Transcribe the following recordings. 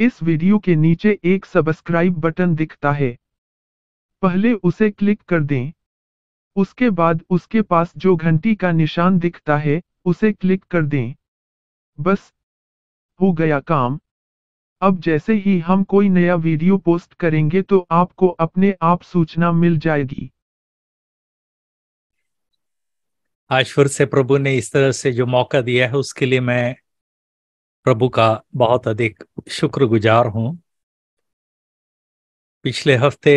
इस वीडियो के नीचे एक सब्सक्राइब बटन दिखता है पहले उसे क्लिक कर दें उसके बाद उसके पास जो घंटी का निशान दिखता है उसे क्लिक कर दें बस हो गया काम अब जैसे ही हम कोई नया वीडियो पोस्ट करेंगे तो आपको अपने आप सूचना मिल जाएगी आज फिर से प्रभु ने इस तरह से जो मौका दिया है उसके लिए मैं प्रभु का बहुत अधिक शुक्रगुजार हूं पिछले हफ्ते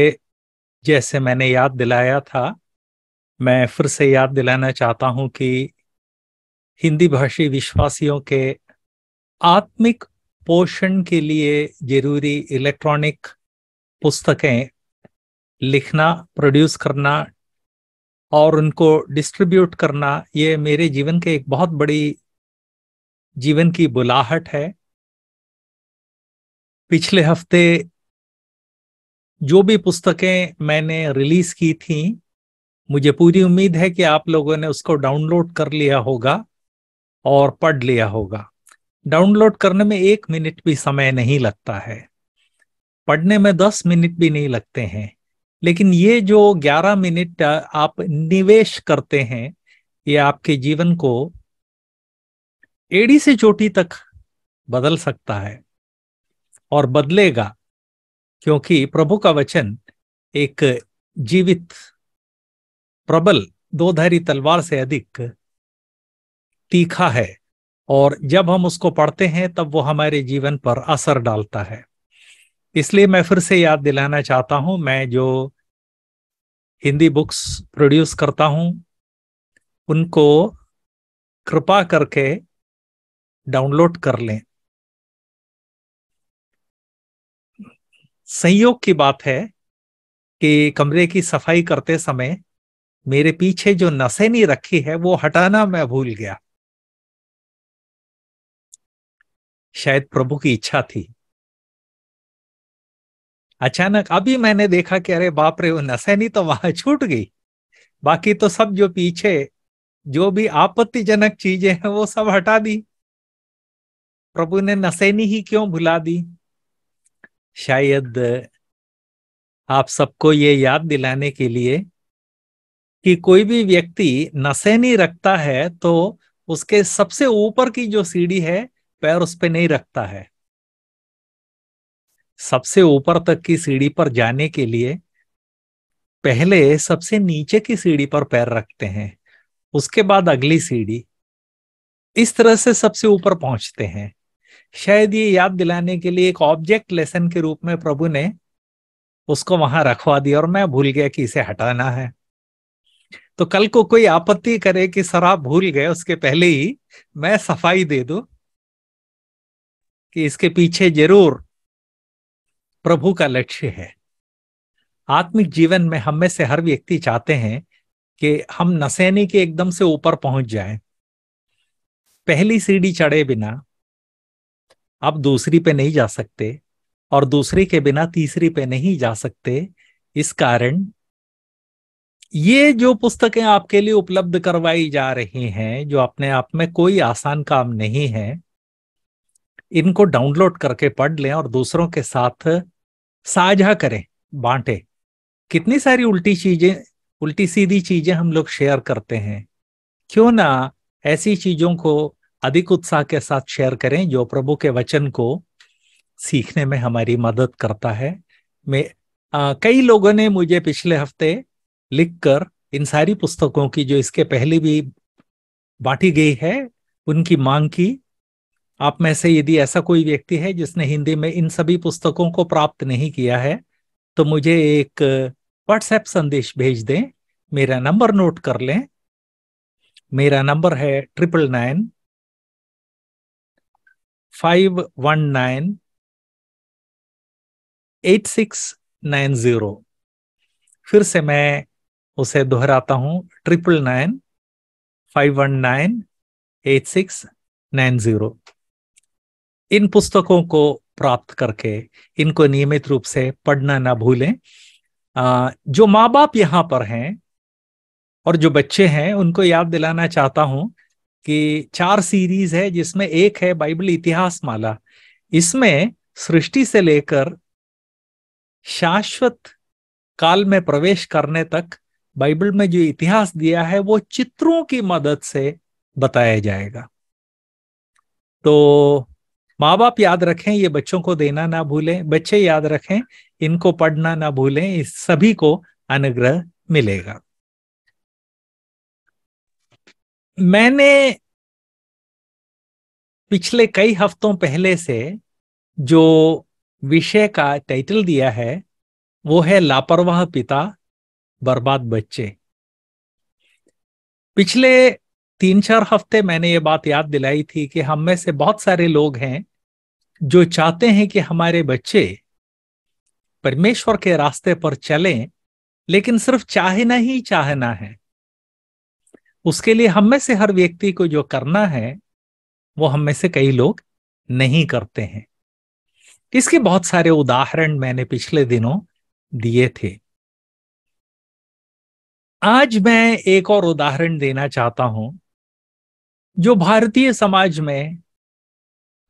जैसे मैंने याद दिलाया था मैं फिर से याद दिलाना चाहता हूं कि हिंदी भाषी विश्वासियों के आत्मिक पोषण के लिए जरूरी इलेक्ट्रॉनिक पुस्तकें लिखना प्रोड्यूस करना और उनको डिस्ट्रीब्यूट करना ये मेरे जीवन के एक बहुत बड़ी जीवन की बुलाहट है पिछले हफ्ते जो भी पुस्तकें मैंने रिलीज की थी मुझे पूरी उम्मीद है कि आप लोगों ने उसको डाउनलोड कर लिया होगा और पढ़ लिया होगा डाउनलोड करने में एक मिनट भी समय नहीं लगता है पढ़ने में दस मिनट भी नहीं लगते हैं लेकिन ये जो ग्यारह मिनट आप निवेश करते हैं ये आपके जीवन को एड़ी से चोटी तक बदल सकता है और बदलेगा क्योंकि प्रभु का वचन एक जीवित प्रबल दोधारी तलवार से अधिक तीखा है और जब हम उसको पढ़ते हैं तब वो हमारे जीवन पर असर डालता है इसलिए मैं फिर से याद दिलाना चाहता हूं मैं जो हिंदी बुक्स प्रोड्यूस करता हूं उनको कृपा करके डाउनलोड कर लें संयोग की बात है कि कमरे की सफाई करते समय मेरे पीछे जो नसेनी रखी है वो हटाना मैं भूल गया शायद प्रभु की इच्छा थी अचानक अभी मैंने देखा कि अरे बाप रे वो नसेनी तो वहां छूट गई बाकी तो सब जो पीछे जो भी आपत्तिजनक चीजें हैं वो सब हटा दी प्रभु ने नसेनी ही क्यों भुला दी शायद आप सबको ये याद दिलाने के लिए कि कोई भी व्यक्ति नसेनी रखता है तो उसके सबसे ऊपर की जो सीढ़ी है पैर उस पर नहीं रखता है सबसे ऊपर तक की सीढ़ी पर जाने के लिए पहले सबसे नीचे की सीढ़ी पर पैर रखते हैं उसके बाद अगली सीढ़ी इस तरह से सबसे ऊपर पहुंचते हैं शायद ये याद दिलाने के लिए एक ऑब्जेक्ट लेसन के रूप में प्रभु ने उसको वहां रखवा दिया और मैं भूल गया कि इसे हटाना है तो कल को कोई आपत्ति करे कि सर आप भूल गए उसके पहले ही मैं सफाई दे दू कि इसके पीछे जरूर प्रभु का लक्ष्य है आत्मिक जीवन में हम में से हर व्यक्ति चाहते हैं कि हम नसैनी के एकदम से ऊपर पहुंच जाए पहली सीढ़ी चढ़े बिना आप दूसरी पे नहीं जा सकते और दूसरी के बिना तीसरी पे नहीं जा सकते इस कारण ये जो पुस्तकें आपके लिए उपलब्ध करवाई जा रही हैं जो अपने आप में कोई आसान काम नहीं है इनको डाउनलोड करके पढ़ लें और दूसरों के साथ साझा करें बांटें कितनी सारी उल्टी चीजें उल्टी सीधी चीजें हम लोग शेयर करते हैं क्यों ना ऐसी चीजों को अधिक उत्साह के साथ शेयर करें जो प्रभु के वचन को सीखने में हमारी मदद करता है मैं आ, कई लोगों ने मुझे पिछले हफ्ते लिखकर इन सारी पुस्तकों की जो इसके पहले भी बांटी गई है उनकी मांग की आप में से यदि ऐसा कोई व्यक्ति है जिसने हिंदी में इन सभी पुस्तकों को प्राप्त नहीं किया है तो मुझे एक व्हाट्सएप संदेश भेज दें मेरा नंबर नोट कर लें मेरा नंबर है ट्रिपल नाइन 519 8690 फिर से मैं उसे दोहराता हूं triple nine five one nine eight six nine zero इन पुस्तकों को प्राप्त करके इनको नियमित रूप से पढ़ना ना भूलें जो माँ बाप यहां पर हैं और जो बच्चे हैं उनको याद दिलाना चाहता हूं कि चार सीरीज है जिसमें एक है बाइबल इतिहास माला इसमें सृष्टि से लेकर शाश्वत काल में प्रवेश करने तक बाइबल में जो इतिहास दिया है वो चित्रों की मदद से बताया जाएगा तो माँ बाप याद रखें ये बच्चों को देना ना भूलें बच्चे याद रखें इनको पढ़ना ना भूलें इस सभी को अनुग्रह मिलेगा मैंने पिछले कई हफ्तों पहले से जो विषय का टाइटल दिया है वो है लापरवाह पिता बर्बाद बच्चे पिछले तीन चार हफ्ते मैंने ये बात याद दिलाई थी कि हम में से बहुत सारे लोग हैं जो चाहते हैं कि हमारे बच्चे परमेश्वर के रास्ते पर चलें लेकिन सिर्फ चाहना ही चाहना है उसके लिए हम में से हर व्यक्ति को जो करना है वो हम में से कई लोग नहीं करते हैं इसके बहुत सारे उदाहरण मैंने पिछले दिनों दिए थे आज मैं एक और उदाहरण देना चाहता हूं जो भारतीय समाज में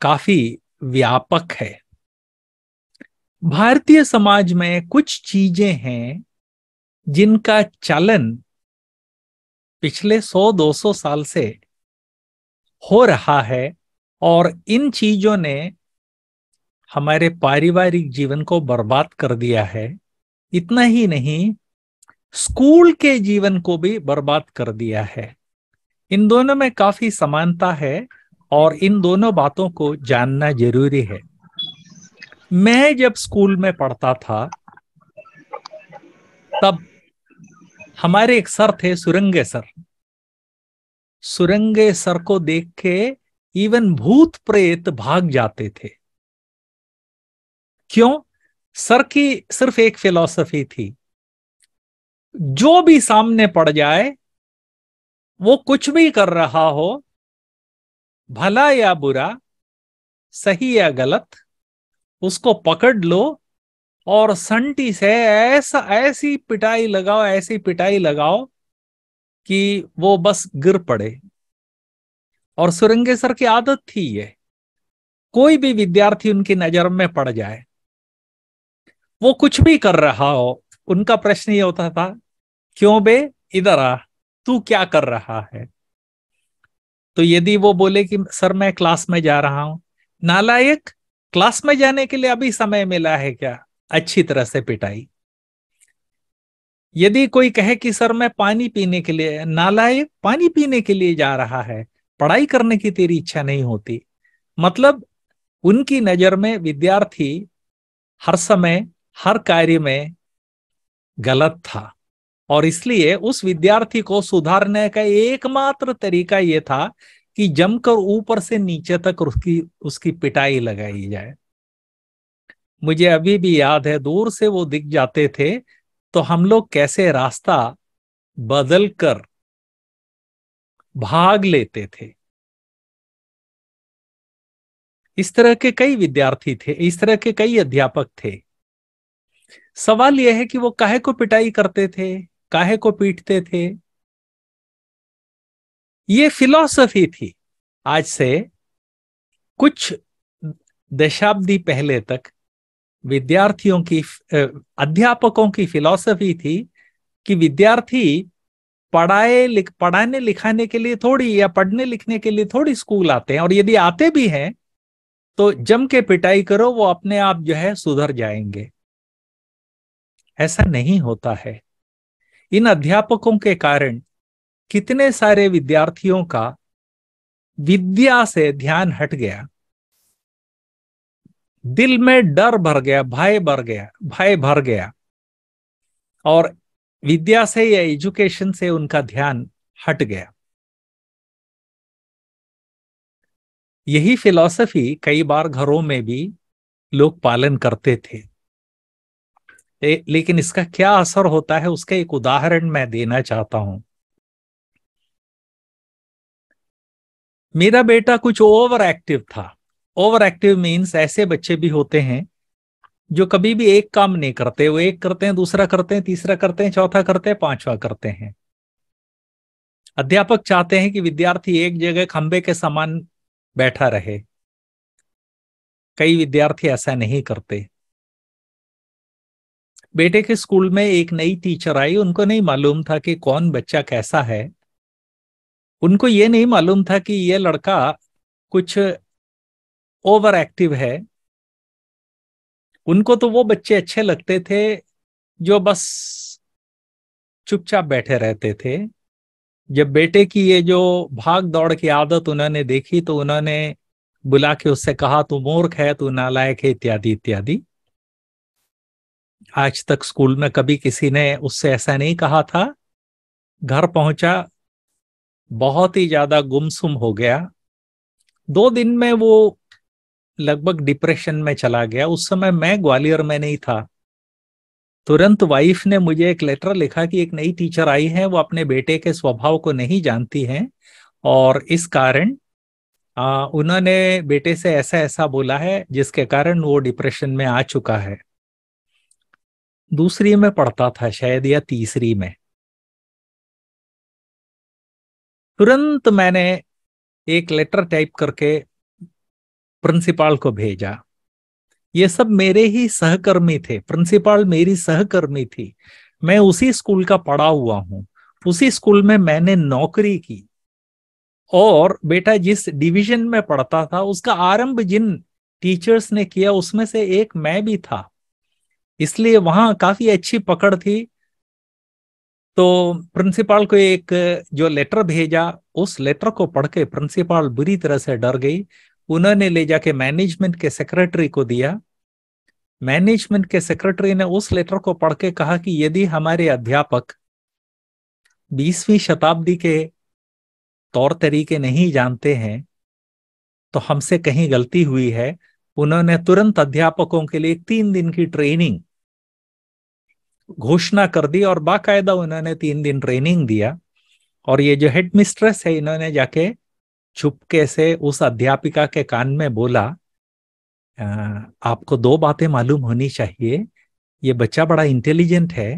काफी व्यापक है भारतीय समाज में कुछ चीजें हैं जिनका चलन पिछले 100-200 साल से हो रहा है और इन चीजों ने हमारे पारिवारिक जीवन को बर्बाद कर दिया है इतना ही नहीं स्कूल के जीवन को भी बर्बाद कर दिया है इन दोनों में काफी समानता है और इन दोनों बातों को जानना जरूरी है मैं जब स्कूल में पढ़ता था तब हमारे एक सर थे सुरंगे सर सुरंगे सर को देख के इवन भूत प्रेत भाग जाते थे क्यों सर की सिर्फ एक फिलॉसफी थी जो भी सामने पड़ जाए वो कुछ भी कर रहा हो भला या बुरा सही या गलत उसको पकड़ लो और संटी से ऐसा ऐसी पिटाई लगाओ ऐसी पिटाई लगाओ कि वो बस गिर पड़े और सुरंगे सर की आदत थी ये कोई भी विद्यार्थी उनकी नजर में पड़ जाए वो कुछ भी कर रहा हो उनका प्रश्न ये होता था क्यों बे इधर आ तू क्या कर रहा है तो यदि वो बोले कि सर मैं क्लास में जा रहा हूं नालायक क्लास में जाने के लिए अभी समय मिला है क्या अच्छी तरह से पिटाई यदि कोई कहे कि सर मैं पानी पीने के लिए नालायक पानी पीने के लिए जा रहा है पढ़ाई करने की तेरी इच्छा नहीं होती मतलब उनकी नजर में विद्यार्थी हर समय हर कार्य में गलत था और इसलिए उस विद्यार्थी को सुधारने का एकमात्र तरीका यह था कि जमकर ऊपर से नीचे तक उसकी उसकी पिटाई लगाई जाए मुझे अभी भी याद है दूर से वो दिख जाते थे तो हम लोग कैसे रास्ता बदल कर भाग लेते थे इस तरह के कई विद्यार्थी थे इस तरह के कई अध्यापक थे सवाल यह है कि वो काहे को पिटाई करते थे काहे को पीटते थे ये फिलॉसफी थी आज से कुछ दशाब्दी पहले तक विद्यार्थियों की अध्यापकों की फिलॉसफी थी कि विद्यार्थी पढ़ाए लिख पढ़ाने लिखाने के लिए थोड़ी या पढ़ने लिखने के लिए थोड़ी स्कूल आते हैं और यदि आते भी हैं तो जम के पिटाई करो वो अपने आप जो है सुधर जाएंगे ऐसा नहीं होता है इन अध्यापकों के कारण कितने सारे विद्यार्थियों का विद्या से ध्यान हट गया दिल में डर भर गया भय भर गया भय भर गया और विद्या से या एजुकेशन से उनका ध्यान हट गया यही फिलॉसफी कई बार घरों में भी लोग पालन करते थे ए, लेकिन इसका क्या असर होता है उसका एक उदाहरण मैं देना चाहता हूं मेरा बेटा कुछ ओवर एक्टिव था ओवर एक्टिव मीन्स ऐसे बच्चे भी होते हैं जो कभी भी एक काम नहीं करते वो एक करते हैं दूसरा करते हैं तीसरा करते हैं चौथा करते हैं पांचवा करते हैं अध्यापक चाहते हैं कि विद्यार्थी एक जगह खंबे के समान बैठा रहे कई विद्यार्थी ऐसा नहीं करते बेटे के स्कूल में एक नई टीचर आई उनको नहीं मालूम था कि कौन बच्चा कैसा है उनको ये नहीं मालूम था कि यह लड़का कुछ ओवर एक्टिव है उनको तो वो बच्चे अच्छे लगते थे जो बस चुपचाप बैठे रहते थे जब बेटे की ये जो भाग दौड़ की आदत उन्होंने देखी तो उन्होंने बुला के उससे कहा तू मूर्ख है तू नालायक है इत्यादि इत्यादि आज तक स्कूल में कभी किसी ने उससे ऐसा नहीं कहा था घर पहुंचा बहुत ही ज्यादा गुमसुम हो गया दो दिन में वो लगभग डिप्रेशन में चला गया उस समय मैं ग्वालियर में नहीं था तुरंत वाइफ ने मुझे एक लेटर लिखा कि एक नई टीचर आई है वो अपने बेटे के स्वभाव को नहीं जानती हैं और इस कारण उन्होंने बेटे से ऐसा ऐसा बोला है जिसके कारण वो डिप्रेशन में आ चुका है दूसरी में पढ़ता था शायद या तीसरी में तुरंत मैंने एक लेटर टाइप करके प्रिंसिपाल को भेजा ये सब मेरे ही सहकर्मी थे प्रिंसिपाल मेरी सहकर्मी थी मैं उसी स्कूल का पढ़ा हुआ हूँ उसी स्कूल में मैंने नौकरी की और बेटा जिस डिवीजन में पढ़ता था उसका आरंभ जिन टीचर्स ने किया उसमें से एक मैं भी था इसलिए वहां काफी अच्छी पकड़ थी तो प्रिंसिपाल को एक जो लेटर भेजा उस लेटर को पढ़ के प्रिंसिपाल बुरी तरह से डर गई उन्होंने ले जाके मैनेजमेंट के सेक्रेटरी को दिया मैनेजमेंट के सेक्रेटरी ने उस लेटर को पढ़ के कहा कि यदि हमारे अध्यापक बीसवीं शताब्दी के तौर तरीके नहीं जानते हैं तो हमसे कहीं गलती हुई है उन्होंने तुरंत अध्यापकों के लिए तीन दिन की ट्रेनिंग घोषणा कर दी और बाकायदा उन्होंने तीन दिन ट्रेनिंग दिया और ये जो हेडमिस्ट्रेस है इन्होंने जाके चुपके से उस अध्यापिका के कान में बोला आपको दो बातें मालूम होनी चाहिए ये बच्चा बड़ा इंटेलिजेंट है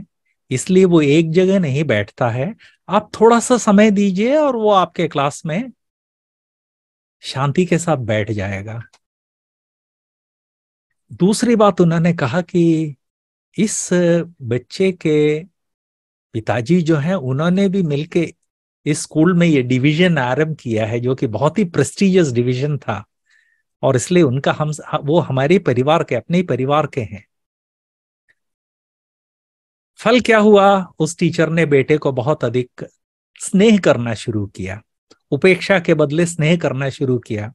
इसलिए वो एक जगह नहीं बैठता है आप थोड़ा सा समय दीजिए और वो आपके क्लास में शांति के साथ बैठ जाएगा दूसरी बात उन्होंने कहा कि इस बच्चे के पिताजी जो हैं उन्होंने भी मिलके इस स्कूल में ये डिवीजन आरंभ किया है जो कि बहुत ही प्रेस्टिजियस डिवीजन था और इसलिए उनका हम हाँ, वो हमारे परिवार के अपने ही परिवार के हैं फल क्या हुआ उस टीचर ने बेटे को बहुत अधिक स्नेह करना शुरू किया उपेक्षा के बदले स्नेह करना शुरू किया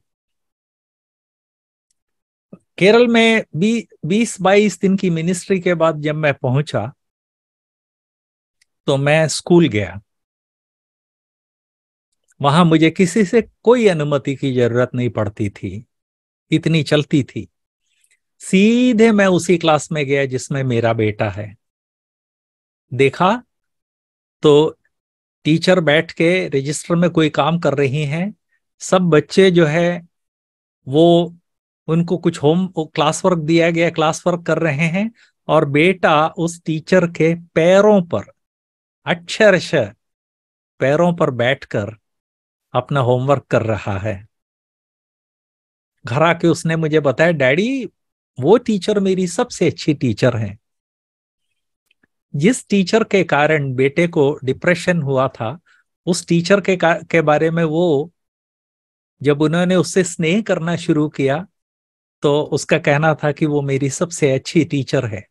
केरल में भी बीस बाईस दिन की मिनिस्ट्री के बाद जब मैं पहुंचा तो मैं स्कूल गया वहां मुझे किसी से कोई अनुमति की जरूरत नहीं पड़ती थी इतनी चलती थी सीधे मैं उसी क्लास में गया जिसमें मेरा बेटा है देखा तो टीचर बैठ के रजिस्टर में कोई काम कर रही हैं सब बच्चे जो है वो उनको कुछ होम क्लास वर्क दिया गया क्लास वर्क कर रहे हैं और बेटा उस टीचर के पैरों पर अक्षरश पैरों पर बैठकर अपना होमवर्क कर रहा है घर आके उसने मुझे बताया डैडी वो टीचर मेरी सबसे अच्छी टीचर है जिस टीचर के कारण बेटे को डिप्रेशन हुआ था उस टीचर के के बारे में वो जब उन्होंने उससे स्नेह करना शुरू किया तो उसका कहना था कि वो मेरी सबसे अच्छी टीचर है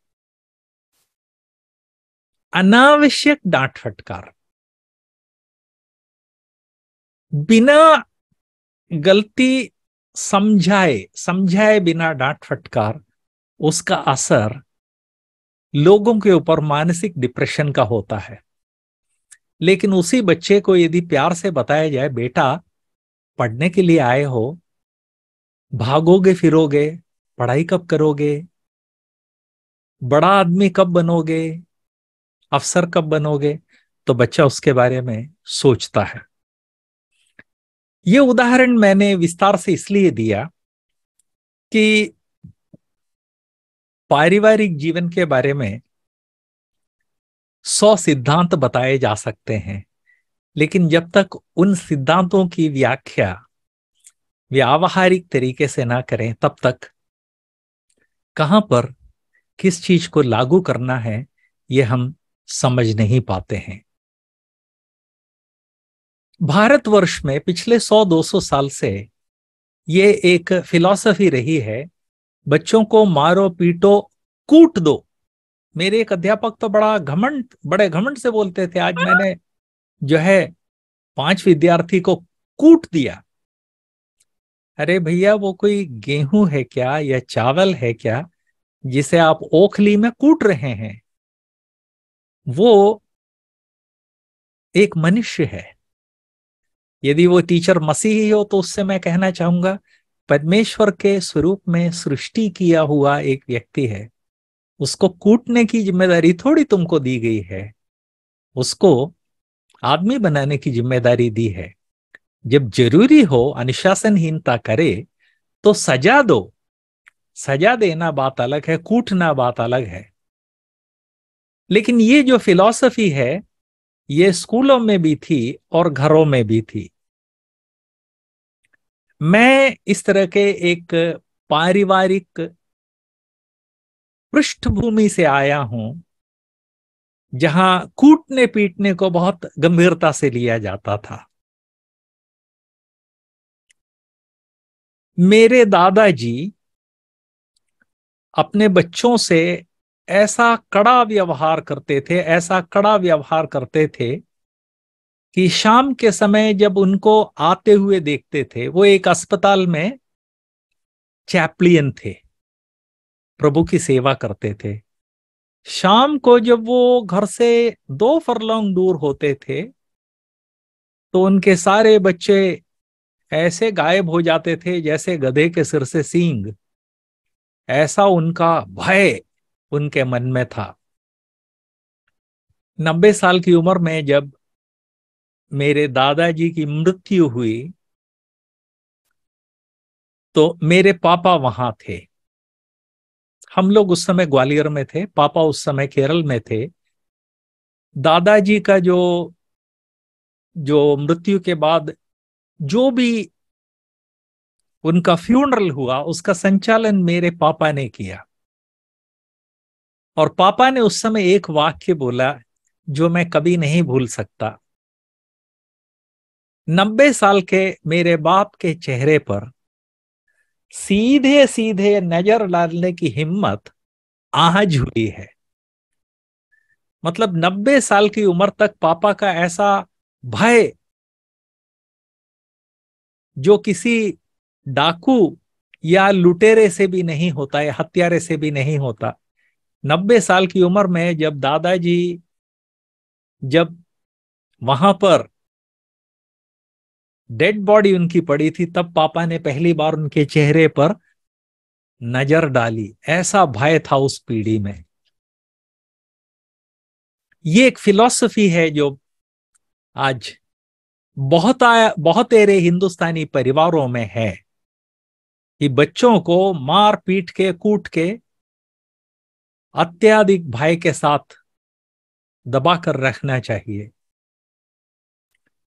अनावश्यक डांट फटकार बिना गलती समझाए समझाए बिना डांट फटकार उसका असर लोगों के ऊपर मानसिक डिप्रेशन का होता है लेकिन उसी बच्चे को यदि प्यार से बताया जाए बेटा पढ़ने के लिए आए हो भागोगे फिरोगे पढ़ाई कब करोगे बड़ा आदमी कब बनोगे अफसर कब बनोगे तो बच्चा उसके बारे में सोचता है ये उदाहरण मैंने विस्तार से इसलिए दिया कि पारिवारिक जीवन के बारे में सौ सिद्धांत बताए जा सकते हैं लेकिन जब तक उन सिद्धांतों की व्याख्या व्यावहारिक तरीके से ना करें तब तक कहां पर किस चीज को लागू करना है ये हम समझ नहीं पाते हैं भारतवर्ष में पिछले 100-200 साल से ये एक फिलॉसफी रही है बच्चों को मारो पीटो कूट दो मेरे एक अध्यापक तो बड़ा घमंड बड़े घमंड से बोलते थे आज मैंने जो है पांच विद्यार्थी को कूट दिया अरे भैया वो कोई गेहूं है क्या या चावल है क्या जिसे आप ओखली में कूट रहे हैं वो एक मनुष्य है यदि वो टीचर मसीही हो तो उससे मैं कहना चाहूंगा परमेश्वर के स्वरूप में सृष्टि किया हुआ एक व्यक्ति है उसको कूटने की जिम्मेदारी थोड़ी तुमको दी गई है उसको आदमी बनाने की जिम्मेदारी दी है जब जरूरी हो अनुशासनहीनता करे तो सजा दो सजा देना बात अलग है कूटना बात अलग है लेकिन ये जो फिलॉसफी है ये स्कूलों में भी थी और घरों में भी थी मैं इस तरह के एक पारिवारिक पृष्ठभूमि से आया हूं जहां कूटने पीटने को बहुत गंभीरता से लिया जाता था मेरे दादाजी अपने बच्चों से ऐसा कड़ा व्यवहार करते थे ऐसा कड़ा व्यवहार करते थे कि शाम के समय जब उनको आते हुए देखते थे वो एक अस्पताल में चैपलियन थे प्रभु की सेवा करते थे शाम को जब वो घर से दो फरलोंग दूर होते थे तो उनके सारे बच्चे ऐसे गायब हो जाते थे जैसे गधे के सिर से सींग ऐसा उनका भय उनके मन में था नब्बे साल की उम्र में जब मेरे दादाजी की मृत्यु हुई तो मेरे पापा वहां थे हम लोग उस समय ग्वालियर में थे पापा उस समय केरल में थे दादाजी का जो जो मृत्यु के बाद जो भी उनका फ्यूनरल हुआ उसका संचालन मेरे पापा ने किया और पापा ने उस समय एक वाक्य बोला जो मैं कभी नहीं भूल सकता नब्बे साल के मेरे बाप के चेहरे पर सीधे सीधे नजर डालने की हिम्मत आज हुई है मतलब नब्बे साल की उम्र तक पापा का ऐसा भय जो किसी डाकू या लुटेरे से भी नहीं होता या हत्यारे से भी नहीं होता नब्बे साल की उम्र में जब दादाजी जब वहां पर डेड बॉडी उनकी पड़ी थी तब पापा ने पहली बार उनके चेहरे पर नजर डाली ऐसा भय था उस पीढ़ी में ये एक फिलॉसफी है जो आज बहुत आया बहुत एरे हिंदुस्तानी परिवारों में है कि बच्चों को मार पीट के कूट के अत्याधिक भय के साथ दबा कर रखना चाहिए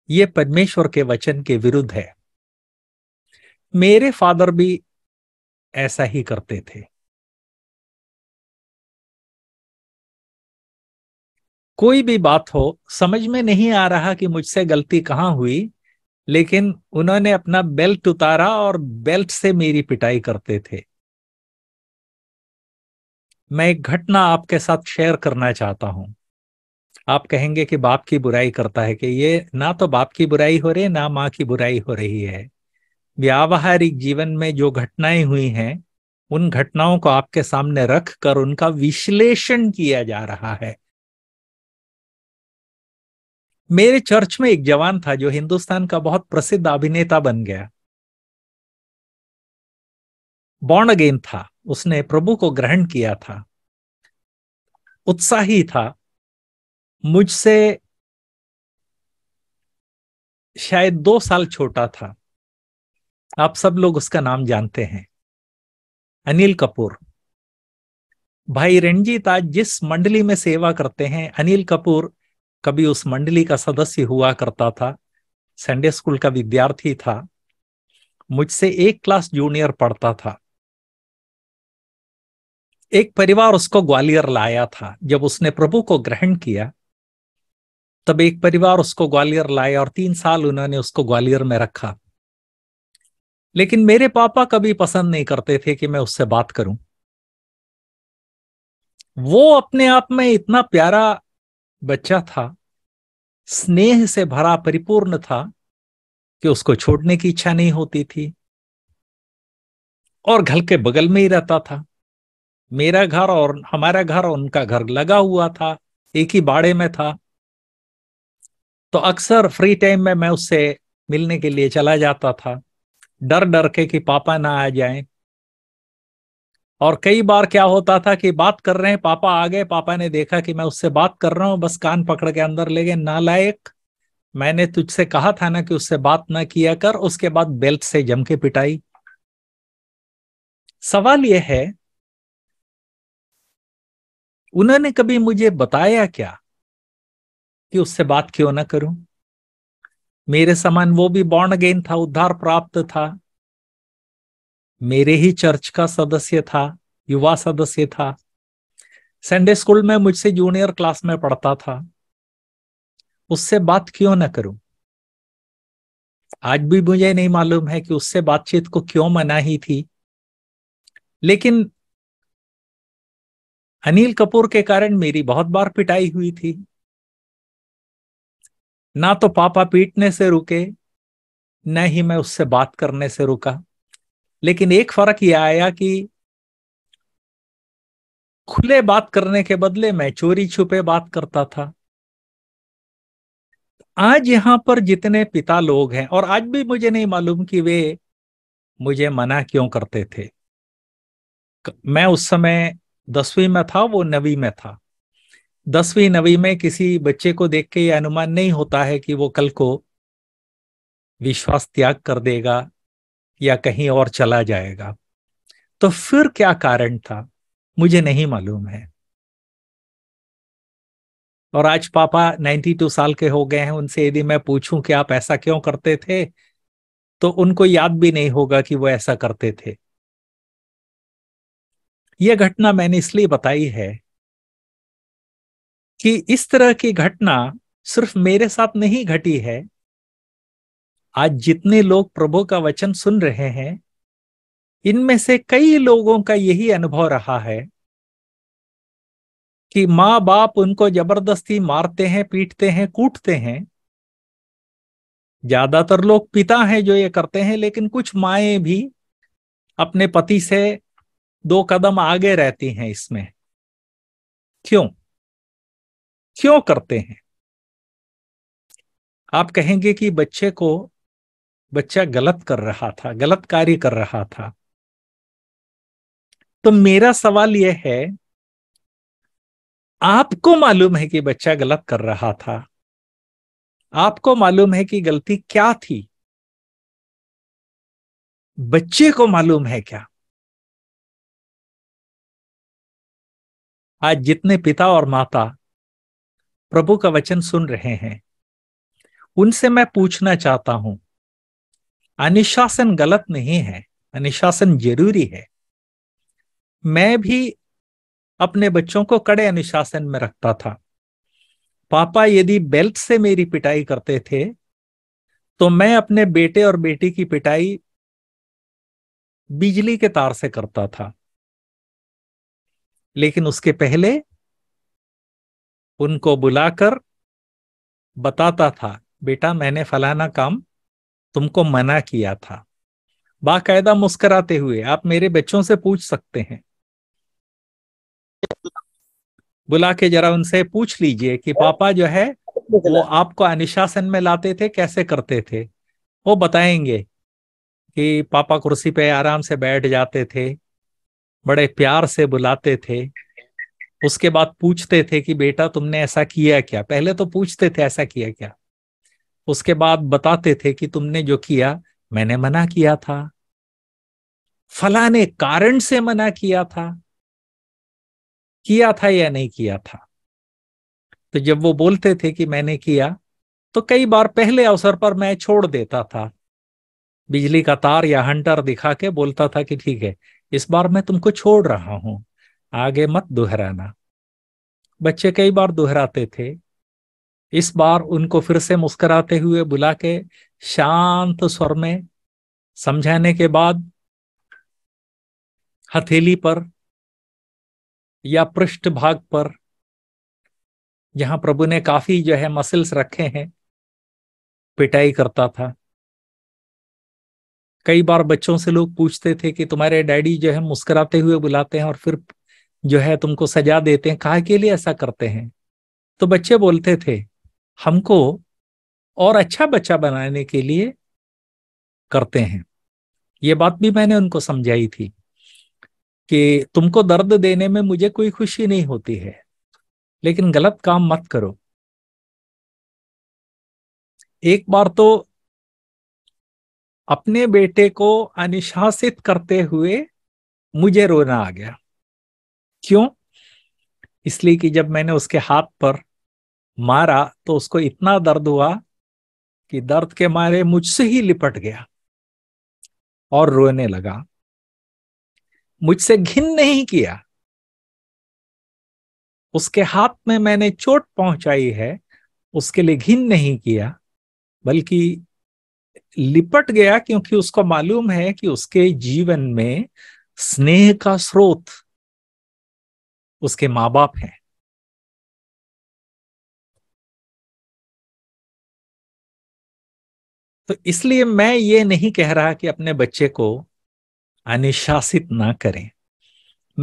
यह परमेश्वर के वचन के विरुद्ध है मेरे फादर भी ऐसा ही करते थे कोई भी बात हो समझ में नहीं आ रहा कि मुझसे गलती कहां हुई लेकिन उन्होंने अपना बेल्ट उतारा और बेल्ट से मेरी पिटाई करते थे मैं एक घटना आपके साथ शेयर करना चाहता हूं आप कहेंगे कि बाप की बुराई करता है कि ये ना तो बाप की बुराई हो रही है ना माँ की बुराई हो रही है व्यावहारिक जीवन में जो घटनाएं हुई हैं उन घटनाओं को आपके सामने रख कर उनका विश्लेषण किया जा रहा है मेरे चर्च में एक जवान था जो हिंदुस्तान का बहुत प्रसिद्ध अभिनेता बन गया बॉर्न अगेन था उसने प्रभु को ग्रहण किया था उत्साही था मुझसे शायद दो साल छोटा था आप सब लोग उसका नाम जानते हैं अनिल कपूर भाई रणजीत आज जिस मंडली में सेवा करते हैं अनिल कपूर कभी उस मंडली का सदस्य हुआ करता था संडे स्कूल का विद्यार्थी था मुझसे एक क्लास जूनियर पढ़ता था एक परिवार उसको ग्वालियर लाया था जब उसने प्रभु को ग्रहण किया तब एक परिवार उसको ग्वालियर लाया और तीन साल उन्होंने उसको ग्वालियर में रखा लेकिन मेरे पापा कभी पसंद नहीं करते थे कि मैं उससे बात करूं वो अपने आप में इतना प्यारा बच्चा था स्नेह से भरा परिपूर्ण था कि उसको छोड़ने की इच्छा नहीं होती थी और घर के बगल में ही रहता था मेरा घर और हमारा घर और उनका घर लगा हुआ था एक ही बाड़े में था तो अक्सर फ्री टाइम में मैं उससे मिलने के लिए चला जाता था डर डर के कि पापा ना आ जाए और कई बार क्या होता था कि बात कर रहे हैं पापा आ गए पापा ने देखा कि मैं उससे बात कर रहा हूं बस कान पकड़ के अंदर ले गए ना लायक मैंने तुझसे कहा था ना कि उससे बात ना किया कर उसके बाद बेल्ट से जम के पिटाई सवाल यह है उन्होंने कभी मुझे बताया क्या कि उससे बात क्यों ना करूं मेरे समान वो भी बॉन्ड अगेन था उद्धार प्राप्त था मेरे ही चर्च का सदस्य था युवा सदस्य था संडे स्कूल में मुझसे जूनियर क्लास में पढ़ता था उससे बात क्यों ना करूं आज भी मुझे नहीं मालूम है कि उससे बातचीत को क्यों मना ही थी लेकिन अनिल कपूर के कारण मेरी बहुत बार पिटाई हुई थी ना तो पापा पीटने से रुके न ही मैं उससे बात करने से रुका लेकिन एक फर्क यह आया कि खुले बात करने के बदले मैं चोरी छुपे बात करता था आज यहां पर जितने पिता लोग हैं और आज भी मुझे नहीं मालूम कि वे मुझे मना क्यों करते थे मैं उस समय दसवीं में था वो नवी में था दसवीं नवी में किसी बच्चे को देख के ये अनुमान नहीं होता है कि वो कल को विश्वास त्याग कर देगा या कहीं और चला जाएगा तो फिर क्या कारण था मुझे नहीं मालूम है और आज पापा 92 साल के हो गए हैं उनसे यदि मैं पूछूं कि आप ऐसा क्यों करते थे तो उनको याद भी नहीं होगा कि वो ऐसा करते थे यह घटना मैंने इसलिए बताई है कि इस तरह की घटना सिर्फ मेरे साथ नहीं घटी है आज जितने लोग प्रभु का वचन सुन रहे हैं इनमें से कई लोगों का यही अनुभव रहा है कि माँ बाप उनको जबरदस्ती मारते हैं पीटते हैं कूटते हैं ज्यादातर लोग पिता हैं जो ये करते हैं लेकिन कुछ माए भी अपने पति से दो कदम आगे रहती हैं इसमें क्यों क्यों करते हैं आप कहेंगे कि बच्चे को बच्चा गलत कर रहा था गलत कार्य कर रहा था तो मेरा सवाल यह है आपको मालूम है कि बच्चा गलत कर रहा था आपको मालूम है कि गलती क्या थी बच्चे को मालूम है क्या आज जितने पिता और माता प्रभु का वचन सुन रहे हैं उनसे मैं पूछना चाहता हूं अनुशासन गलत नहीं है अनुशासन जरूरी है मैं भी अपने बच्चों को कड़े अनुशासन में रखता था पापा यदि बेल्ट से मेरी पिटाई करते थे तो मैं अपने बेटे और बेटी की पिटाई बिजली के तार से करता था लेकिन उसके पहले उनको बुलाकर बताता था बेटा मैंने फलाना काम तुमको मना किया था बाकायदा मुस्कराते हुए आप मेरे बच्चों से पूछ सकते हैं बुला के जरा उनसे पूछ लीजिए कि पापा जो है वो आपको अनुशासन में लाते थे कैसे करते थे वो बताएंगे कि पापा कुर्सी पे आराम से बैठ जाते थे बड़े प्यार से बुलाते थे उसके बाद पूछते थे कि बेटा तुमने ऐसा किया क्या पहले तो पूछते थे ऐसा किया क्या उसके बाद बताते थे कि तुमने जो किया मैंने मना किया था फलाने कारण से मना किया था किया था या नहीं किया था तो जब वो बोलते थे कि मैंने किया तो कई बार पहले अवसर पर मैं छोड़ देता था बिजली का तार या हंटर दिखा के बोलता था कि ठीक है इस बार मैं तुमको छोड़ रहा हूं आगे मत दोहराना बच्चे कई बार दोहराते थे इस बार उनको फिर से मुस्कराते हुए बुला के शांत स्वर में समझाने के बाद हथेली पर या पृष्ठ भाग पर जहां प्रभु ने काफी जो है मसल्स रखे हैं पिटाई करता था कई बार बच्चों से लोग पूछते थे कि तुम्हारे डैडी जो है मुस्कुराते हुए बुलाते हैं और फिर जो है तुमको सजा देते हैं कहा के लिए ऐसा करते हैं तो बच्चे बोलते थे हमको और अच्छा बच्चा बनाने के लिए करते हैं ये बात भी मैंने उनको समझाई थी कि तुमको दर्द देने में मुझे कोई खुशी नहीं होती है लेकिन गलत काम मत करो एक बार तो अपने बेटे को अनुशासित करते हुए मुझे रोना आ गया क्यों इसलिए कि जब मैंने उसके हाथ पर मारा तो उसको इतना दर्द हुआ कि दर्द के मारे मुझसे ही लिपट गया और रोने लगा मुझसे घिन नहीं किया उसके हाथ में मैंने चोट पहुंचाई है उसके लिए घिन नहीं किया बल्कि लिपट गया क्योंकि उसको मालूम है कि उसके जीवन में स्नेह का स्रोत उसके मां बाप हैं तो इसलिए मैं ये नहीं कह रहा कि अपने बच्चे को अनुशासित ना करें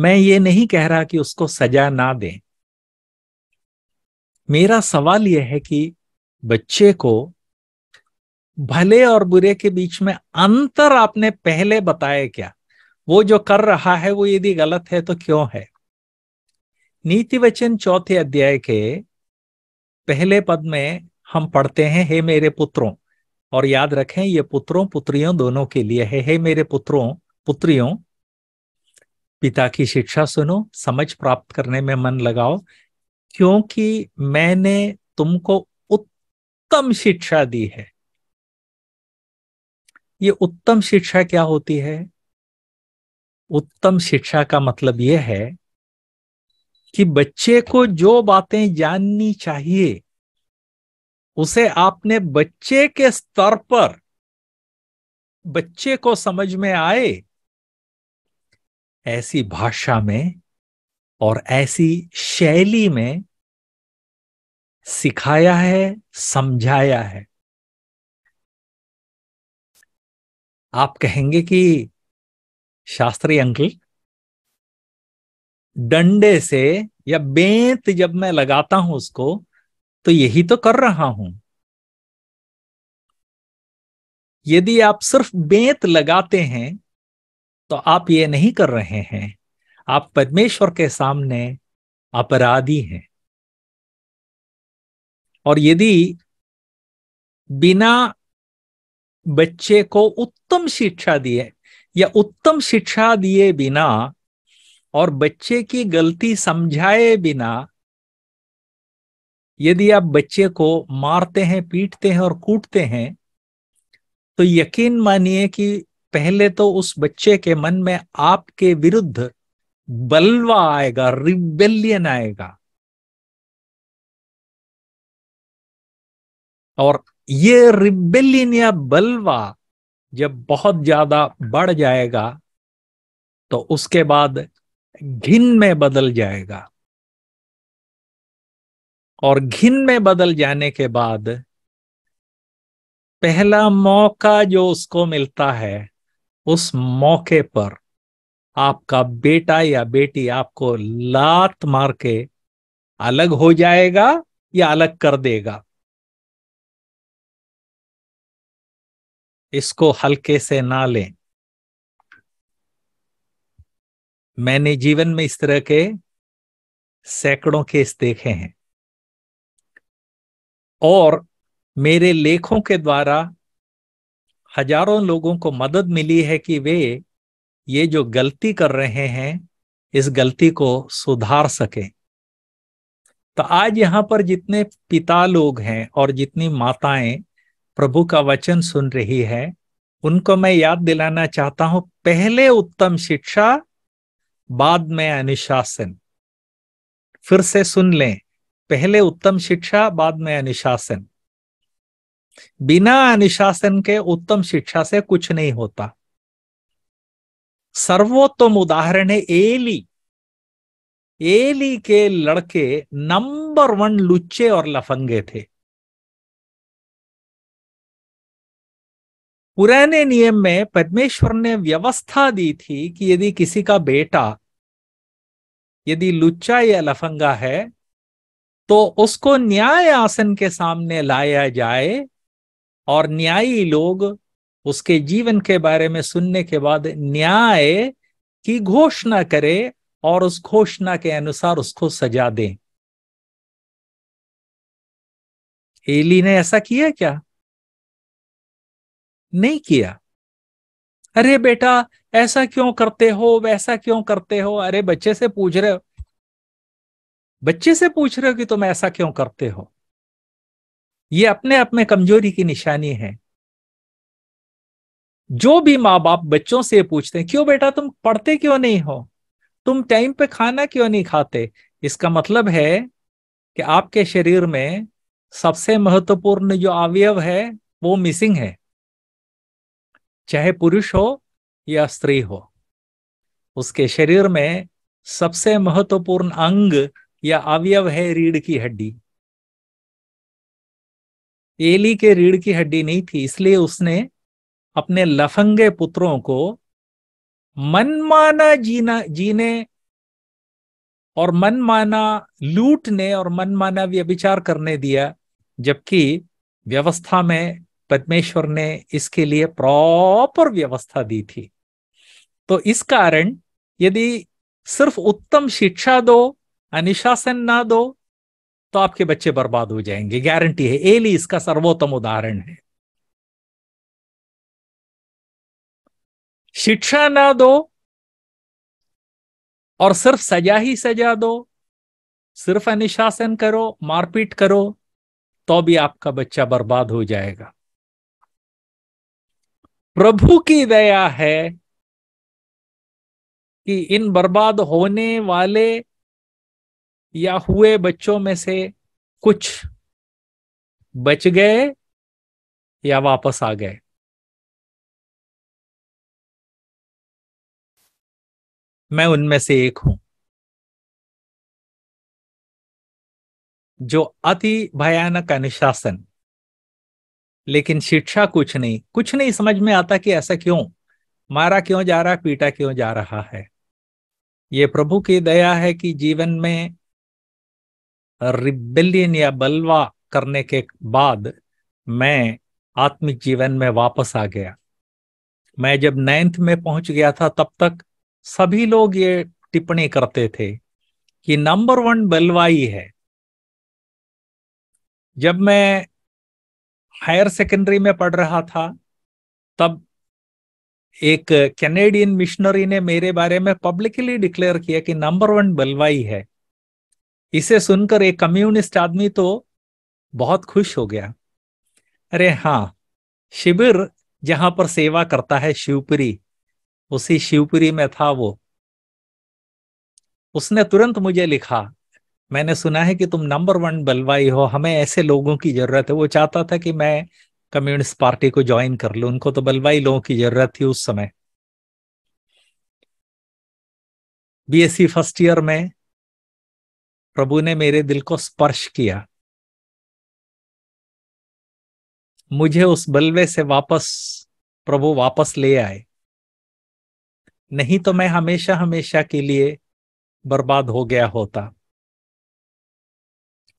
मैं ये नहीं कह रहा कि उसको सजा ना दें मेरा सवाल यह है कि बच्चे को भले और बुरे के बीच में अंतर आपने पहले बताया क्या वो जो कर रहा है वो यदि गलत है तो क्यों है नीति वचन चौथे अध्याय के पहले पद में हम पढ़ते हैं हे मेरे पुत्रों और याद रखें ये पुत्रों पुत्रियों दोनों के लिए है हे मेरे पुत्रों पुत्रियों पिता की शिक्षा सुनो समझ प्राप्त करने में मन लगाओ क्योंकि मैंने तुमको उत्तम शिक्षा दी है ये उत्तम शिक्षा क्या होती है उत्तम शिक्षा का मतलब यह है कि बच्चे को जो बातें जाननी चाहिए उसे आपने बच्चे के स्तर पर बच्चे को समझ में आए ऐसी भाषा में और ऐसी शैली में सिखाया है समझाया है आप कहेंगे कि शास्त्री अंकल डंडे से या बेंत जब मैं लगाता हूं उसको तो यही तो कर रहा हूं यदि आप सिर्फ बेंत लगाते हैं तो आप ये नहीं कर रहे हैं आप परमेश्वर के सामने अपराधी हैं और यदि बिना बच्चे को उत्तम शिक्षा दिए या उत्तम शिक्षा दिए बिना और बच्चे की गलती समझाए बिना यदि आप बच्चे को मारते हैं पीटते हैं और कूटते हैं तो यकीन मानिए कि पहले तो उस बच्चे के मन में आपके विरुद्ध बलवा आएगा रिबेलियन आएगा और ये रिबेलियन या बलवा जब बहुत ज्यादा बढ़ जाएगा तो उसके बाद घिन में बदल जाएगा और घिन में बदल जाने के बाद पहला मौका जो उसको मिलता है उस मौके पर आपका बेटा या बेटी आपको लात मार के अलग हो जाएगा या अलग कर देगा इसको हल्के से ना लें मैंने जीवन में इस तरह के सैकड़ों केस देखे हैं और मेरे लेखों के द्वारा हजारों लोगों को मदद मिली है कि वे ये जो गलती कर रहे हैं इस गलती को सुधार सके तो आज यहां पर जितने पिता लोग हैं और जितनी माताएं प्रभु का वचन सुन रही है उनको मैं याद दिलाना चाहता हूं पहले उत्तम शिक्षा बाद में अनुशासन फिर से सुन लें पहले उत्तम शिक्षा बाद में अनुशासन बिना अनुशासन के उत्तम शिक्षा से कुछ नहीं होता सर्वोत्तम उदाहरण है एली एली के लड़के नंबर वन लुच्चे और लफंगे थे पुराने नियम में परमेश्वर ने व्यवस्था दी थी कि यदि किसी का बेटा यदि लुच्चा या लफंगा है तो उसको न्याय आसन के सामने लाया जाए और न्यायी लोग उसके जीवन के बारे में सुनने के बाद न्याय की घोषणा करे और उस घोषणा के अनुसार उसको सजा दें एली ने ऐसा किया क्या नहीं किया अरे बेटा ऐसा क्यों करते हो वैसा क्यों करते हो अरे बच्चे से पूछ रहे हो बच्चे से पूछ रहे हो कि तुम ऐसा क्यों करते हो ये अपने आप में कमजोरी की निशानी है जो भी माँ बाप बच्चों से पूछते हैं क्यों बेटा तुम पढ़ते क्यों नहीं हो तुम टाइम पे खाना क्यों नहीं खाते इसका मतलब है कि आपके शरीर में सबसे महत्वपूर्ण जो अवयव है वो मिसिंग है चाहे पुरुष हो या स्त्री हो उसके शरीर में सबसे महत्वपूर्ण अंग या अवयव है रीढ़ की हड्डी एली के रीढ़ की हड्डी नहीं थी इसलिए उसने अपने लफंगे पुत्रों को मनमाना जीना जीने और मनमाना लूटने और मनमाना व्यभिचार करने दिया जबकि व्यवस्था में परमेश्वर ने इसके लिए प्रॉपर व्यवस्था दी थी तो इस कारण यदि सिर्फ उत्तम शिक्षा दो अनुशासन ना दो तो आपके बच्चे बर्बाद हो जाएंगे गारंटी है एली इसका सर्वोत्तम उदाहरण है शिक्षा ना दो और सिर्फ सजा ही सजा दो सिर्फ अनुशासन करो मारपीट करो तो भी आपका बच्चा बर्बाद हो जाएगा प्रभु की दया है कि इन बर्बाद होने वाले या हुए बच्चों में से कुछ बच गए या वापस आ गए मैं उनमें से एक हूं जो अति भयानक अनुशासन लेकिन शिक्षा कुछ नहीं कुछ नहीं समझ में आता कि ऐसा क्यों मारा क्यों जा रहा पीटा क्यों जा रहा है ये प्रभु की दया है कि जीवन में रिबेलियन या बलवा करने के बाद मैं आत्मिक जीवन में वापस आ गया मैं जब नाइन्थ में पहुंच गया था तब तक सभी लोग ये टिप्पणी करते थे कि नंबर वन बलवाई है जब मैं हायर सेकेंडरी में पढ़ रहा था तब एक कैनेडियन मिशनरी ने मेरे बारे में पब्लिकली डिक्लेयर किया कि नंबर वन बलवाई है इसे सुनकर एक कम्युनिस्ट आदमी तो बहुत खुश हो गया अरे हाँ शिविर जहां पर सेवा करता है शिवपुरी उसी शिवपुरी में था वो उसने तुरंत मुझे लिखा मैंने सुना है कि तुम नंबर वन बलवाई हो हमें ऐसे लोगों की जरूरत है वो चाहता था कि मैं कम्युनिस्ट पार्टी को ज्वाइन कर लू उनको तो बलवाई लोगों की जरूरत थी उस समय बीएससी फर्स्ट ईयर में प्रभु ने मेरे दिल को स्पर्श किया मुझे उस बलवे से वापस प्रभु वापस ले आए नहीं तो मैं हमेशा हमेशा के लिए बर्बाद हो गया होता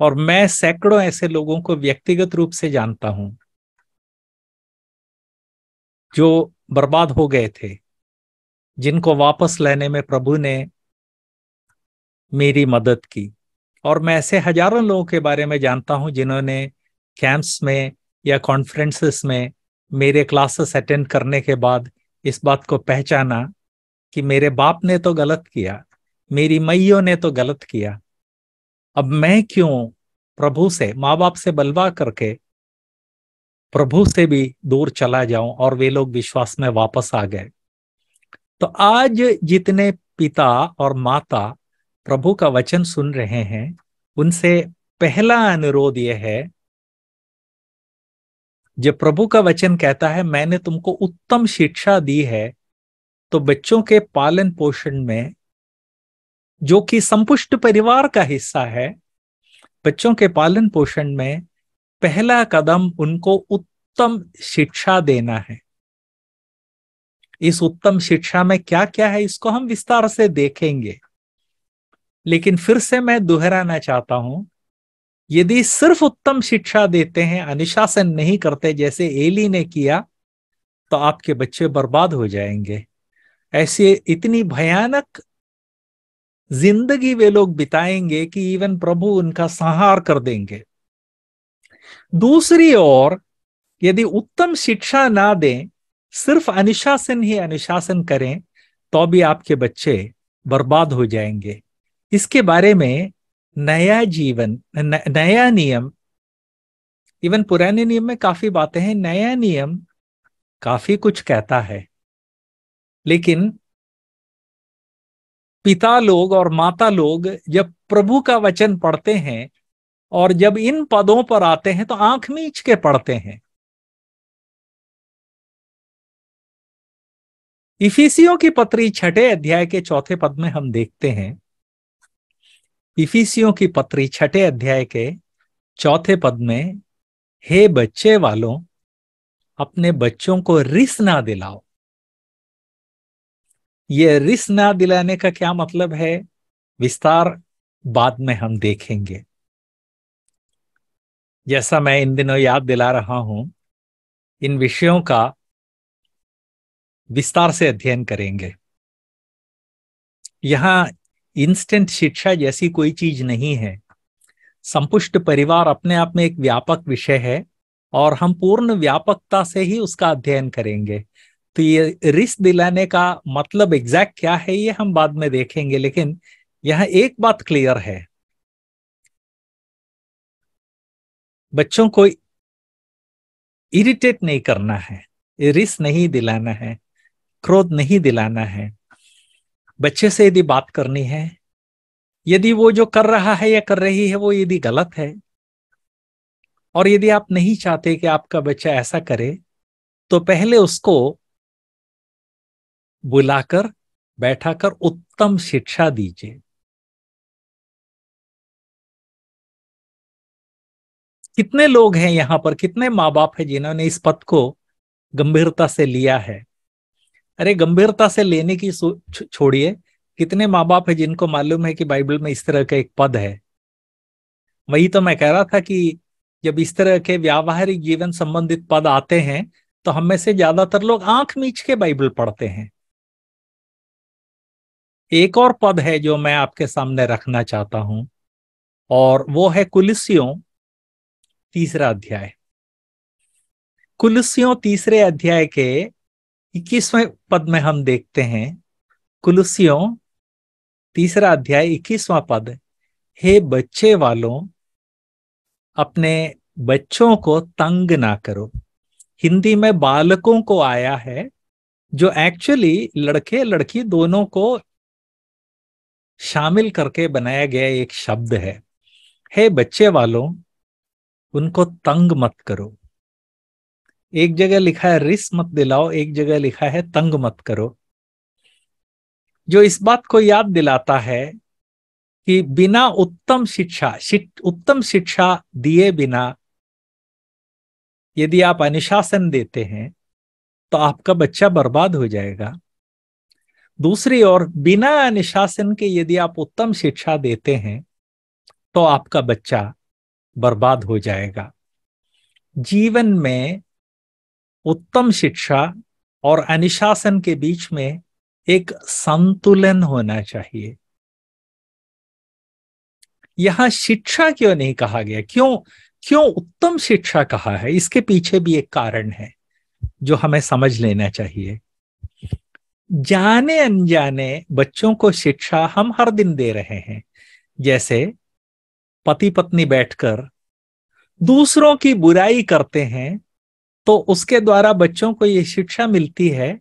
और मैं सैकड़ों ऐसे लोगों को व्यक्तिगत रूप से जानता हूं जो बर्बाद हो गए थे जिनको वापस लेने में प्रभु ने मेरी मदद की और मैं ऐसे हजारों लोगों के बारे में जानता हूं जिन्होंने कैंप्स में या कॉन्फ्रेंसेस में मेरे क्लासेस अटेंड करने के बाद इस बात को पहचाना कि मेरे बाप ने तो गलत किया मेरी मैयों ने तो गलत किया अब मैं क्यों प्रभु से माँ बाप से बलवा करके प्रभु से भी दूर चला जाऊं और वे लोग विश्वास में वापस आ गए तो आज जितने पिता और माता प्रभु का वचन सुन रहे हैं उनसे पहला अनुरोध यह है जब प्रभु का वचन कहता है मैंने तुमको उत्तम शिक्षा दी है तो बच्चों के पालन पोषण में जो कि संपुष्ट परिवार का हिस्सा है बच्चों के पालन पोषण में पहला कदम उनको उत्तम शिक्षा देना है इस उत्तम शिक्षा में क्या क्या है इसको हम विस्तार से देखेंगे लेकिन फिर से मैं दोहराना चाहता हूं यदि सिर्फ उत्तम शिक्षा देते हैं अनुशासन नहीं करते जैसे एली ने किया तो आपके बच्चे बर्बाद हो जाएंगे ऐसे इतनी भयानक जिंदगी वे लोग बिताएंगे कि इवन प्रभु उनका संहार कर देंगे दूसरी ओर यदि उत्तम शिक्षा ना दें सिर्फ अनुशासन ही अनुशासन करें तो भी आपके बच्चे बर्बाद हो जाएंगे इसके बारे में नया जीवन न, नया नियम इवन पुराने नियम में काफी बातें हैं नया नियम काफी कुछ कहता है लेकिन पिता लोग और माता लोग जब प्रभु का वचन पढ़ते हैं और जब इन पदों पर आते हैं तो आंख मीच के पढ़ते हैं इफिसियों की पत्री छठे अध्याय के चौथे पद में हम देखते हैं इफिसियों की पत्री छठे अध्याय के चौथे पद में हे बच्चे वालों अपने बच्चों को रिस ना दिलाओ ये रिस ना दिलाने का क्या मतलब है विस्तार बाद में हम देखेंगे जैसा मैं इन दिनों याद दिला रहा हूं इन विषयों का विस्तार से अध्ययन करेंगे यहां इंस्टेंट शिक्षा जैसी कोई चीज नहीं है संपुष्ट परिवार अपने आप में एक व्यापक विषय है और हम पूर्ण व्यापकता से ही उसका अध्ययन करेंगे तो ये रिस्क दिलाने का मतलब एग्जैक्ट क्या है ये हम बाद में देखेंगे लेकिन यहां एक बात क्लियर है बच्चों को इरिटेट नहीं करना है रिस्क नहीं दिलाना है क्रोध नहीं दिलाना है बच्चे से यदि बात करनी है यदि वो जो कर रहा है या कर रही है वो यदि गलत है और यदि आप नहीं चाहते कि आपका बच्चा ऐसा करे तो पहले उसको बुलाकर बैठाकर उत्तम शिक्षा दीजिए कितने लोग हैं यहाँ पर कितने माँ बाप हैं जिन्होंने इस पद को गंभीरता से लिया है अरे गंभीरता से लेने की छोड़िए कितने माँ बाप है जिनको मालूम है कि बाइबल में इस तरह का एक पद है वही तो मैं कह रहा था कि जब इस तरह के व्यावहारिक जीवन संबंधित पद आते हैं तो हम में से ज्यादातर लोग आंख मीच के बाइबल पढ़ते हैं एक और पद है जो मैं आपके सामने रखना चाहता हूं और वो है कुलिसियों तीसरा अध्याय कुलिसियों तीसरे अध्याय के इक्कीसवें पद में हम देखते हैं कुलिसियों तीसरा अध्याय इक्कीसवा पद हे बच्चे वालों अपने बच्चों को तंग ना करो हिंदी में बालकों को आया है जो एक्चुअली लड़के लड़की दोनों को शामिल करके बनाया गया एक शब्द है हे बच्चे वालों उनको तंग मत करो एक जगह लिखा है रिस मत दिलाओ एक जगह लिखा है तंग मत करो जो इस बात को याद दिलाता है कि बिना उत्तम शिक्षा उत्तम शिक्षा दिए बिना यदि आप अनुशासन देते हैं तो आपका बच्चा बर्बाद हो जाएगा दूसरी ओर बिना अनुशासन के यदि आप उत्तम शिक्षा देते हैं तो आपका बच्चा बर्बाद हो जाएगा जीवन में उत्तम शिक्षा और अनुशासन के बीच में एक संतुलन होना चाहिए यहां शिक्षा क्यों नहीं कहा गया क्यों क्यों उत्तम शिक्षा कहा है इसके पीछे भी एक कारण है जो हमें समझ लेना चाहिए जाने अनजाने बच्चों को शिक्षा हम हर दिन दे रहे हैं जैसे पति पत्नी बैठकर दूसरों की बुराई करते हैं तो उसके द्वारा बच्चों को ये शिक्षा मिलती है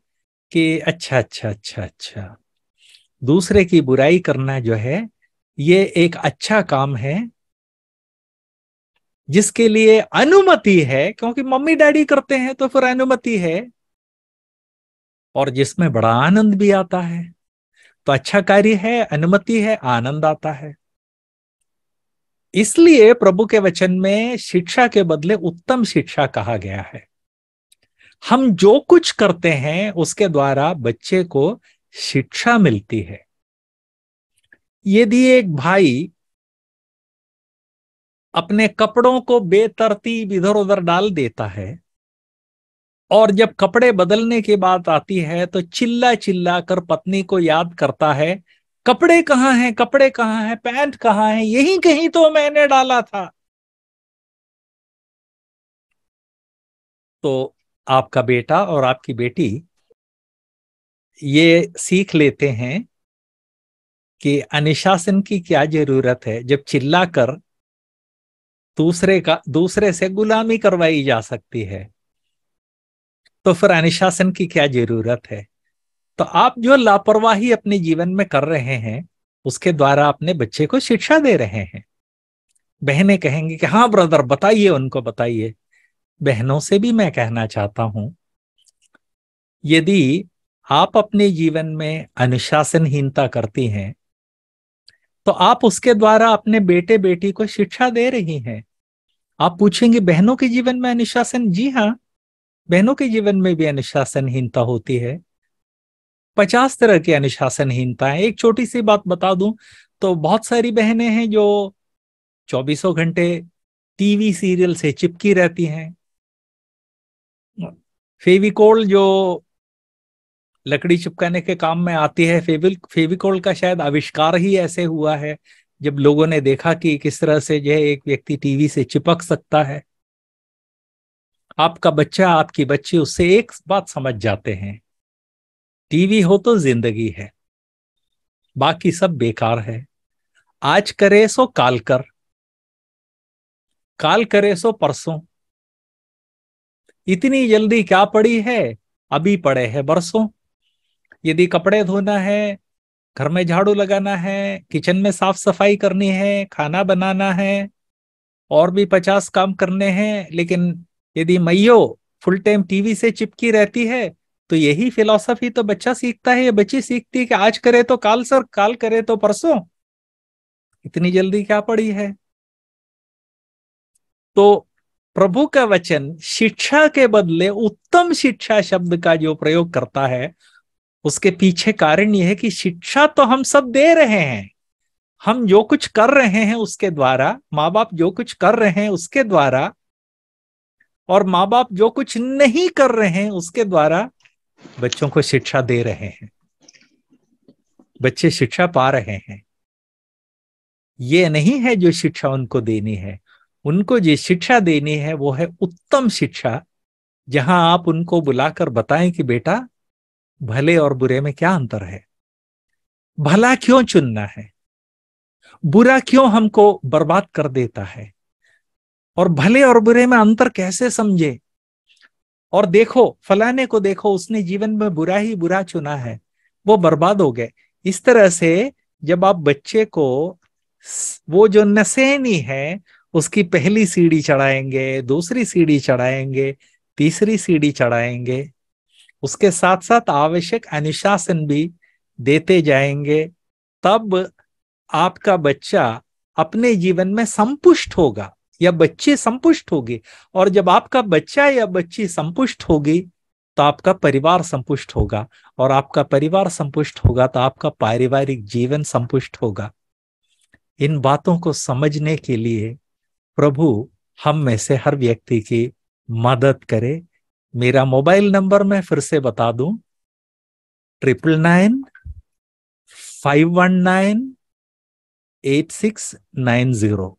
कि अच्छा अच्छा अच्छा अच्छा दूसरे की बुराई करना जो है ये एक अच्छा काम है जिसके लिए अनुमति है क्योंकि मम्मी डैडी करते हैं तो फिर अनुमति है और जिसमें बड़ा आनंद भी आता है तो अच्छा कार्य है अनुमति है आनंद आता है इसलिए प्रभु के वचन में शिक्षा के बदले उत्तम शिक्षा कहा गया है हम जो कुछ करते हैं उसके द्वारा बच्चे को शिक्षा मिलती है यदि एक भाई अपने कपड़ों को बेतरतीब इधर उधर डाल देता है और जब कपड़े बदलने की बात आती है तो चिल्ला चिल्ला कर पत्नी को याद करता है कपड़े कहाँ हैं कपड़े कहाँ हैं पैंट कहाँ है यही कहीं तो मैंने डाला था तो आपका बेटा और आपकी बेटी ये सीख लेते हैं कि अनुशासन की क्या जरूरत है जब चिल्ला कर दूसरे का दूसरे से गुलामी करवाई जा सकती है तो फिर अनुशासन की क्या जरूरत है तो आप जो लापरवाही अपने जीवन में कर रहे हैं उसके द्वारा अपने बच्चे को शिक्षा दे रहे हैं बहनें कहेंगी कि हाँ ब्रदर बताइए उनको बताइए बहनों से भी मैं कहना चाहता हूं यदि आप अपने जीवन में अनुशासनहीनता करती हैं तो आप उसके द्वारा अपने बेटे बेटी को शिक्षा दे रही हैं आप पूछेंगे बहनों के जीवन में अनुशासन जी हाँ बहनों के जीवन में भी अनुशासनहीनता होती है पचास तरह की अनुशासनहीनता है एक छोटी सी बात बता दूं तो बहुत सारी बहनें हैं जो चौबीसों घंटे टीवी सीरियल से चिपकी रहती हैं फेविकोल जो लकड़ी चिपकाने के काम में आती है फेविल फेविकोल का शायद आविष्कार ही ऐसे हुआ है जब लोगों ने देखा कि किस तरह से जो है एक व्यक्ति टीवी से चिपक सकता है आपका बच्चा आपकी बच्ची उससे एक बात समझ जाते हैं टीवी हो तो जिंदगी है बाकी सब बेकार है आज करे सो काल कर काल करे सो परसों इतनी जल्दी क्या पड़ी है अभी पड़े हैं बरसों यदि कपड़े धोना है घर में झाड़ू लगाना है किचन में साफ सफाई करनी है खाना बनाना है और भी पचास काम करने हैं लेकिन यदि मैयो फुल टाइम टीवी से चिपकी रहती है तो यही फिलॉसफी तो बच्चा सीखता है या बच्ची सीखती है कि आज करे तो काल सर काल करे तो परसों इतनी जल्दी क्या पड़ी है तो प्रभु का वचन शिक्षा के बदले उत्तम शिक्षा शब्द का जो प्रयोग करता है उसके पीछे कारण यह है कि शिक्षा तो हम सब दे रहे हैं हम जो कुछ कर रहे हैं उसके द्वारा माँ बाप जो कुछ कर रहे हैं उसके द्वारा और माँ बाप जो कुछ नहीं कर रहे हैं उसके द्वारा बच्चों को शिक्षा दे रहे हैं बच्चे शिक्षा पा रहे हैं ये नहीं है जो शिक्षा उनको देनी है उनको जो शिक्षा देनी है वो है उत्तम शिक्षा जहां आप उनको बुलाकर बताएं कि बेटा भले और बुरे में क्या अंतर है भला क्यों चुनना है बुरा क्यों हमको बर्बाद कर देता है और भले और बुरे में अंतर कैसे समझे और देखो फलाने को देखो उसने जीवन में बुरा ही बुरा चुना है वो बर्बाद हो गए इस तरह से जब आप बच्चे को वो जो नसेनी है उसकी पहली सीढ़ी चढ़ाएंगे दूसरी सीढ़ी चढ़ाएंगे तीसरी सीढ़ी चढ़ाएंगे उसके साथ साथ आवश्यक अनुशासन भी देते जाएंगे तब आपका बच्चा अपने जीवन में संपुष्ट होगा या बच्चे संपुष्ट होगे और जब आपका बच्चा या बच्ची संपुष्ट होगी तो आपका परिवार संपुष्ट होगा और आपका परिवार संपुष्ट होगा तो आपका पारिवारिक जीवन संपुष्ट होगा इन बातों को समझने के लिए प्रभु हम में से हर व्यक्ति की मदद करे मेरा मोबाइल नंबर मैं फिर से बता दू triple nine five one nine eight six nine zero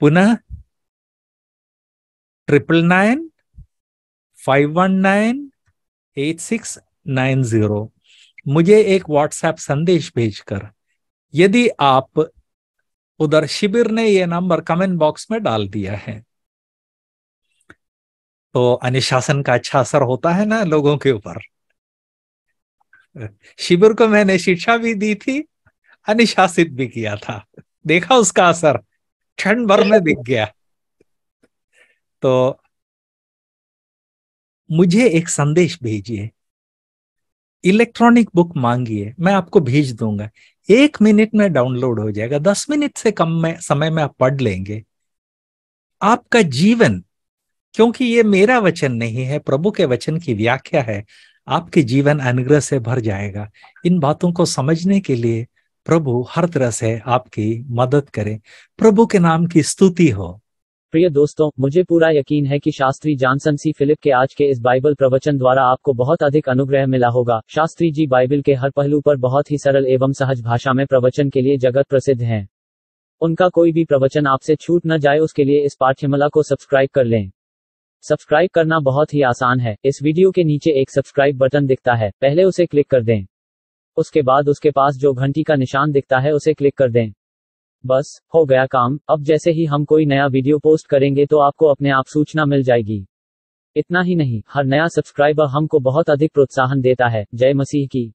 पुनः triple nine five one nine eight six nine zero मुझे एक व्हाट्सएप संदेश भेजकर यदि आप उधर शिविर ने यह नंबर कमेंट बॉक्स में डाल दिया है तो अनुशासन का अच्छा असर होता है ना लोगों के ऊपर शिविर को मैंने शिक्षा भी दी थी अनुशासित भी किया था देखा उसका असर क्षण भर में दिख गया तो मुझे एक संदेश भेजिए इलेक्ट्रॉनिक बुक मांगिए मैं आपको भेज दूंगा एक मिनट में डाउनलोड हो जाएगा दस मिनट से कम में समय में आप पढ़ लेंगे आपका जीवन क्योंकि ये मेरा वचन नहीं है प्रभु के वचन की व्याख्या है आपके जीवन अनुग्रह से भर जाएगा इन बातों को समझने के लिए प्रभु हर तरह से आपकी मदद करे प्रभु के नाम की स्तुति हो प्रिय दोस्तों मुझे पूरा यकीन है कि शास्त्री जॉनसन सी फिलिप के आज के इस बाइबल प्रवचन द्वारा आपको बहुत अधिक अनुग्रह मिला होगा शास्त्री जी बाइबल के हर पहलू पर बहुत ही सरल एवं सहज भाषा में प्रवचन के लिए जगत प्रसिद्ध हैं उनका कोई भी प्रवचन आपसे छूट न जाए उसके लिए इस पाठ्यमला को सब्सक्राइब कर लें सब्सक्राइब करना बहुत ही आसान है इस वीडियो के नीचे एक सब्सक्राइब बटन दिखता है पहले उसे क्लिक कर दें उसके बाद उसके पास जो घंटी का निशान दिखता है उसे क्लिक कर दें बस हो गया काम अब जैसे ही हम कोई नया वीडियो पोस्ट करेंगे तो आपको अपने आप सूचना मिल जाएगी इतना ही नहीं हर नया सब्सक्राइबर हमको बहुत अधिक प्रोत्साहन देता है जय मसीह की